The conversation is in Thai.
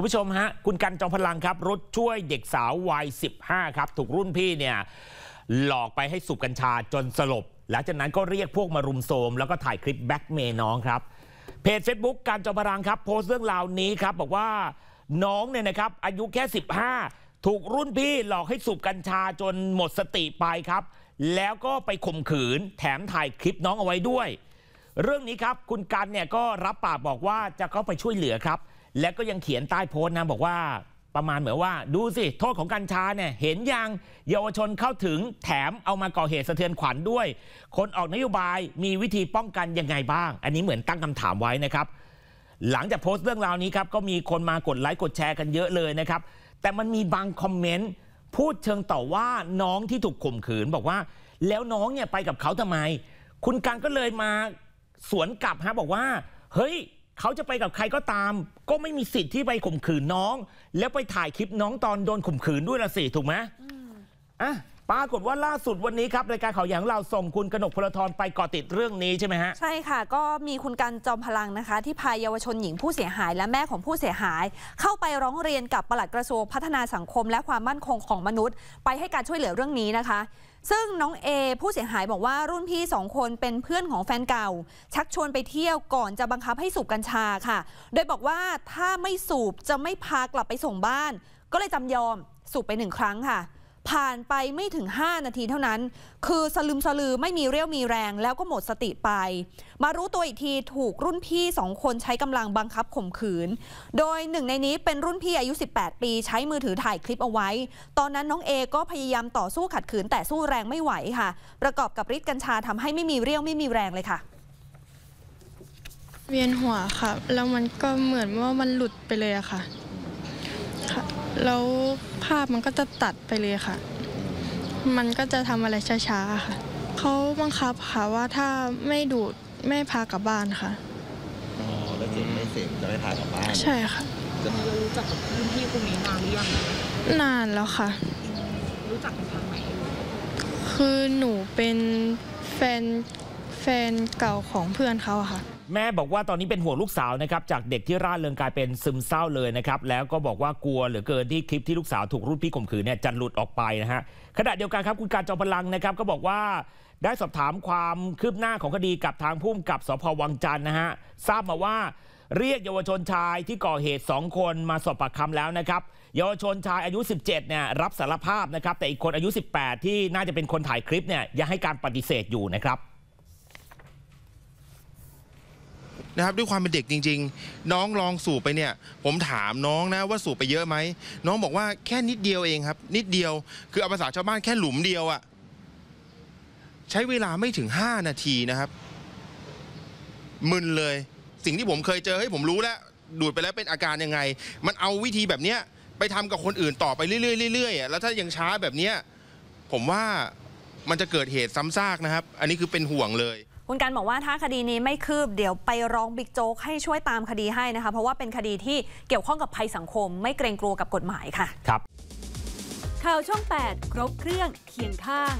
คุณผู้ชมฮะคุณกันจอมพลังครับ รถช่วยเด็กสาววัย15ครับถูกรุ่นพี่เนี่ยหลอกไปให้สูบกัญชาจนสลบหลังจากนั้นก็เรียกพวกมารุมโทมแล้วก็ถ่ายคลิปแบ็กเมย์น้องครับเพจ Facebook การจอมพลังครับโพสต์เรื่องราวนี้ครับบอกว่าน้องเนี่ยนะครับอายุแค่ 15 ถูกรุ่นพี่หลอกให้สูบกัญชาจนหมดสติไปครับแล้วก็ไปข่มขืนแถมถ่ายคลิปน้องเอาไว้ด้วย เรื่องนี้ครับคุณกันเนี่ยก็รับปากบอกว่าจะเข้าไปช่วยเหลือครับแล้วก็ยังเขียนใต้โพสต์นะ บอกว่าประมาณเหมือนว่า ดูสิ โทษของกัญชาเนี่ย เห็นยังเยาวชนเข้าถึงแถมเอามาก่อเหตุสะเทือนขวัญด้วย คนออกนโยบายมีวิธีป้องกันยังไงบ้าง อันนี้เหมือนตั้งคำถามไว้นะครับ หลังจากโพสต์เรื่องราวนี้ครับ ก็มีคนมากดไลค์ กดแชร์กันเยอะเลยนะครับ แต่มันมีบางคอมเมนต์พูดเชิงต่อว่าน้องที่ถูกข่มขืนบอกว่า แล้วน้องเนี่ยไปกับเขาทำไม คุณการก็เลยมาสวนกลับฮะบอกว่า เฮ้ยเขาจะไปกับใครก็ตาม ก็ไม่มีสิทธิ์ที่ไปข่มขืนน้อง แล้วไปถ่ายคลิปน้องตอนโดนข่มขืนด้วยละสิ ถูกไหมอ่ะปรากฏว่าล่าสุดวันนี้ครับรายการข่าวอย่างเราส่งคุณกนกพลทรไปก่อติดเรื่องนี้ใช่ไหมฮะใช่ค่ะก็มีคุณกันจอมพลังนะคะ ที่พายเยาวชนหญิงผู้เสียหายและแม่ของผู้เสียหาย เข้าไปร้องเรียนกับปลัดกระทรวงพัฒนาสังคม และความมั่นคงของมนุษย์ ไปให้การช่วยเหลือเรื่องนี้นะคะ ซึ่งน้องเอผู้เสียหายบอกว่ารุ่นพี่สองคนเป็นเพื่อนของแฟนเก่า ชักชวนไปเที่ยวก่อนจะบังคับให้สูบกัญชาค่ะ โดยบอกว่าถ้าไม่สูบจะไม่พากลับไปส่งบ้าน ก็เลยจำยอมสูบไปหนึ่งครั้งค่ะผ่านไปไม่ถึง 5 นาทีเท่านั้น คือสลืมสลือไม่มีเรี่ยวมีแรง แล้วก็หมดสติไป มารู้ตัวอีกทีถูกรุ่นพี่ 2 คนใช้กำลังบังคับข่มขืน โดยหนึ่งในนี้เป็นรุ่นพี่อายุ 18 ปี ใช้มือถือถ่ายคลิปเอาไว้ ตอนนั้นน้องเอก็พยายามต่อสู้ขัดขืนแต่สู้แรงไม่ไหวค่ะ ประกอบกับฤทธิ์กัญชาทำให้ไม่มีเรี่ยวไม่มีแรงเลยค่ะ เวียนหัวค่ะแล้วมันก็เหมือนว่ามันหลุดไปเลยอะค่ะแล้วภาพมันก็จะตัดไปเลยค่ะ มันก็จะทำอะไรช้าๆ ค่ะ เขาบังคับค่ะว่าถ้าไม่ดูดไม่พากลับบ้านค่ะ อ๋อ แล้วเสพไม่เสพจะไม่พากลับบ้าน ใช่ค่ะ จะมีรู้จักกับ่นที่คนนี้นานหรือยังนานแล้วค่ะ รู้จักกันทางไหน คือหนูเป็นแฟนนเก่าของเพื่อนเขาค่ะแม่บอกว่าตอนนี้เป็นห่วงลูกสาวนะครับ จากเด็กที่ร่าเริงกลายเป็นซึมเศร้าเลยนะครับ แล้วก็บอกว่ากลัวเหลือเกินที่คลิปที่ลูกสาวถูกรุ่นพี่ข่มขืนเนี่ยจะหลุดออกไปนะฮะขณะเดียวกันครับคุณการจอมพลังนะครับก็บอกว่าได้สอบถามความคืบหน้าของคดีกับทางผู้กกับสพวังจันทร์นะฮะทราบมาว่าเรียกเยาวชนชายที่ก่อเหตุ 2 คนมาสอบปากคำแล้วนะครับ เยาวชนชายอายุ 17เนี่ยรับสารภาพนะครับ แต่อีกคนอายุ 18 ที่น่าจะเป็นคนถ่ายคลิปเนี่ยยังให้การปฏิเสธอยู่นะครับนะครับด้วยความเป็นเด็กจริง ๆ น้องลองสูบไปเนี่ย ผมถามน้องนะว่าสูบไปเยอะไหมน้องบอกว่าแค่นิดเดียวเองครับ นิดเดียว คือเอาภาษาชาวบ้านแค่หลุมเดียวอะใช้เวลาไม่ถึง 5 นาทีนะครับ มึนเลย สิ่งที่ผมเคยเจอให้ผมรู้แล้วดูดไปแล้วเป็นอาการยังไง มันเอาวิธีแบบเนี้ยไปทำกับคนอื่นต่อไปเรื่อยๆเรื่อยๆแล้ว ถ้ายังช้าแบบเนี้ยผมว่ามันจะเกิดเหตุซ้ำซากนะครับ อันนี้คือเป็นห่วงเลยคุณการบอกว่าถ้าคดีนี้ไม่คืบเดี๋ยวไปร้องบิ๊กโจ๊กให้ช่วยตามคดีให้นะคะเพราะว่าเป็นคดีที่เกี่ยวข้องกับภัยสังคม ไม่เกรงกลัวกับกฎหมายค่ะ ครับ ข่าวช่อง8ครบเครื่องเคียงข้าง